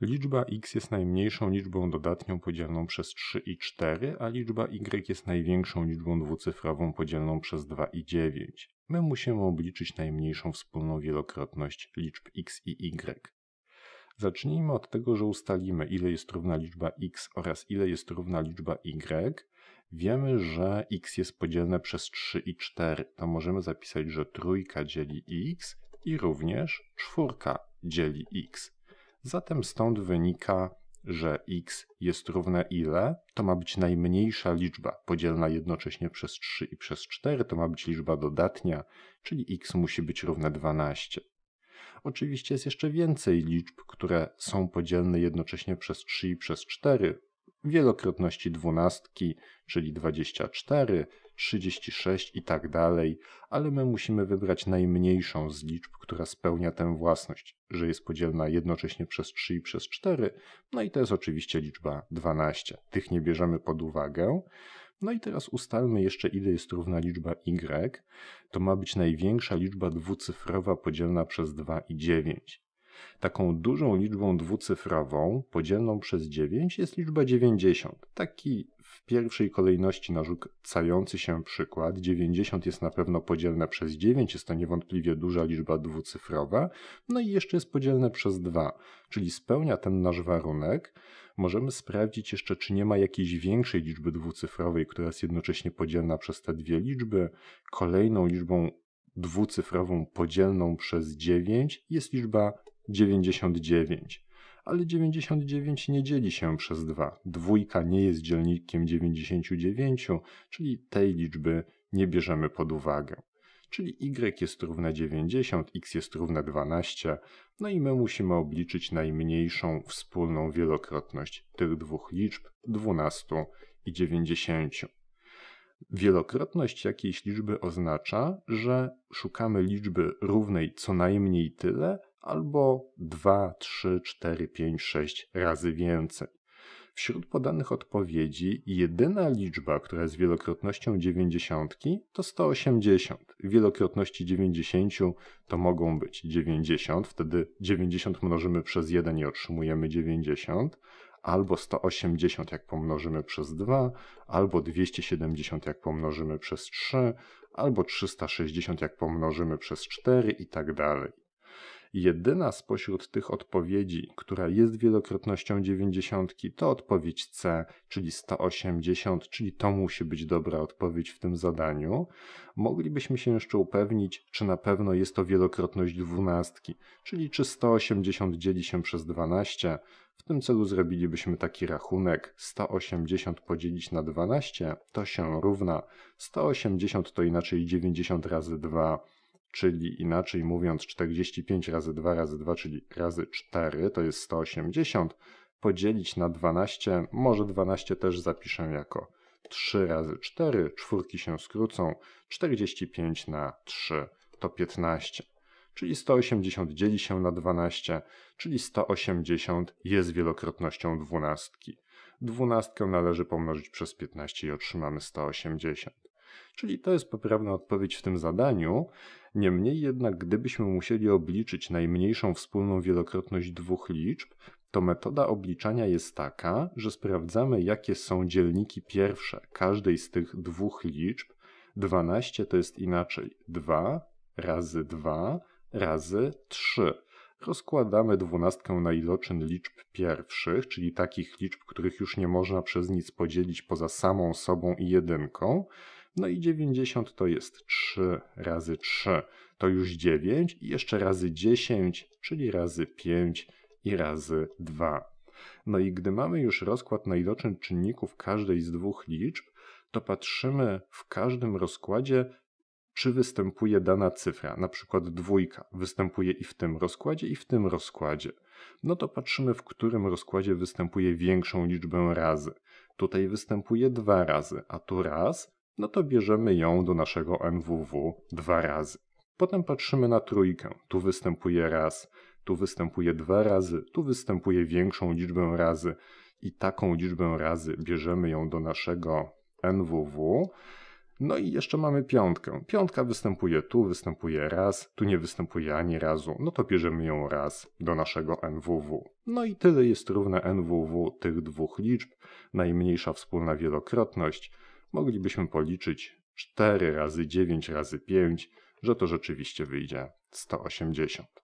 Liczba x jest najmniejszą liczbą dodatnią podzielną przez 3 i 4, a liczba y jest największą liczbą dwucyfrową podzielną przez 2 i 9. My musimy obliczyć najmniejszą wspólną wielokrotność liczb x i y. Zacznijmy od tego, że ustalimy ile jest równa liczba x oraz ile jest równa liczba y. Wiemy, że x jest podzielne przez 3 i 4, to możemy zapisać, że trójka dzieli x i również czwórka dzieli x. Zatem stąd wynika, że x jest równe ile? To ma być najmniejsza liczba podzielna jednocześnie przez 3 i przez 4, to ma być liczba dodatnia, czyli x musi być równe 12. Oczywiście jest jeszcze więcej liczb, które są podzielne jednocześnie przez 3 i przez 4. Wielokrotności dwunastki, czyli 24, 36 i tak dalej, ale my musimy wybrać najmniejszą z liczb, która spełnia tę własność, że jest podzielna jednocześnie przez 3 i przez 4, no i to jest oczywiście liczba 12. Tych nie bierzemy pod uwagę. No i teraz ustalmy jeszcze, ile jest równa liczba y. To ma być największa liczba dwucyfrowa podzielna przez 2 i 9. Taką dużą liczbą dwucyfrową podzielną przez 9 jest liczba 90. Taki w pierwszej kolejności narzucający się przykład. 90 jest na pewno podzielne przez 9, jest to niewątpliwie duża liczba dwucyfrowa, no i jeszcze jest podzielne przez 2, czyli spełnia ten nasz warunek. Możemy sprawdzić jeszcze, czy nie ma jakiejś większej liczby dwucyfrowej, która jest jednocześnie podzielna przez te dwie liczby. Kolejną liczbą dwucyfrową podzielną przez 9 jest liczba 99. Ale 99 nie dzieli się przez 2. Dwójka nie jest dzielnikiem 99, czyli tej liczby nie bierzemy pod uwagę. Czyli y jest równa 90, x jest równa 12, no i my musimy obliczyć najmniejszą wspólną wielokrotność tych dwóch liczb 12 i 90. Wielokrotność jakiejś liczby oznacza, że szukamy liczby równej co najmniej tyle, albo 2, 3, 4, 5, 6 razy więcej. Wśród podanych odpowiedzi jedyna liczba, która jest wielokrotnością 90 to 180. Wielokrotności 90 to mogą być 90, wtedy 90 mnożymy przez 1 i otrzymujemy 90, albo 180 jak pomnożymy przez 2, albo 270 jak pomnożymy przez 3, albo 360 jak pomnożymy przez 4 i tak dalej. Jedyna spośród tych odpowiedzi, która jest wielokrotnością dziewięćdziesiątki, to odpowiedź C, czyli 180, czyli to musi być dobra odpowiedź w tym zadaniu. Moglibyśmy się jeszcze upewnić, czy na pewno jest to wielokrotność dwunastki, czyli czy 180 dzieli się przez 12. W tym celu zrobilibyśmy taki rachunek 180 podzielić na 12 to się równa 180 to inaczej 90 razy 2 czyli inaczej mówiąc 45 razy 2 razy 2, czyli razy 4 to jest 180, podzielić na 12, może 12 też zapiszę jako 3 razy 4, czwórki się skrócą, 45 na 3 to 15. Czyli 180 dzieli się na 12, czyli 180 jest wielokrotnością dwunastki. Dwunastkę należy pomnożyć przez 15 i otrzymamy 180. Czyli to jest poprawna odpowiedź w tym zadaniu. Niemniej jednak, gdybyśmy musieli obliczyć najmniejszą wspólną wielokrotność dwóch liczb, to metoda obliczania jest taka, że sprawdzamy, jakie są dzielniki pierwsze każdej z tych dwóch liczb. 12 to jest inaczej 2 razy 2 razy 3. Rozkładamy dwunastkę na iloczyn liczb pierwszych, czyli takich liczb, których już nie można przez nic podzielić poza samą sobą i jedynką. No i 90 to jest 3 razy 3, to już 9 i jeszcze razy 10, czyli razy 5 i razy 2. No i gdy mamy już rozkład najdoczyn czynników każdej z dwóch liczb, to patrzymy w każdym rozkładzie, czy występuje dana cyfra, na przykład dwójka, występuje i w tym rozkładzie, i w tym rozkładzie. No to patrzymy, w którym rozkładzie występuje większą liczbę razy. Tutaj występuje dwa razy, a tu raz, no to bierzemy ją do naszego NWW dwa razy. Potem patrzymy na trójkę. Tu występuje raz, tu występuje dwa razy, tu występuje większą liczbę razy i taką liczbę razy bierzemy ją do naszego NWW. No i jeszcze mamy piątkę. Piątka występuje tu, występuje raz, tu nie występuje ani razu, no to bierzemy ją raz do naszego NWW. No i tyle jest równe NWW tych dwóch liczb, najmniejsza wspólna wielokrotność moglibyśmy policzyć 4 razy 9 razy 5, że to rzeczywiście wyjdzie 180.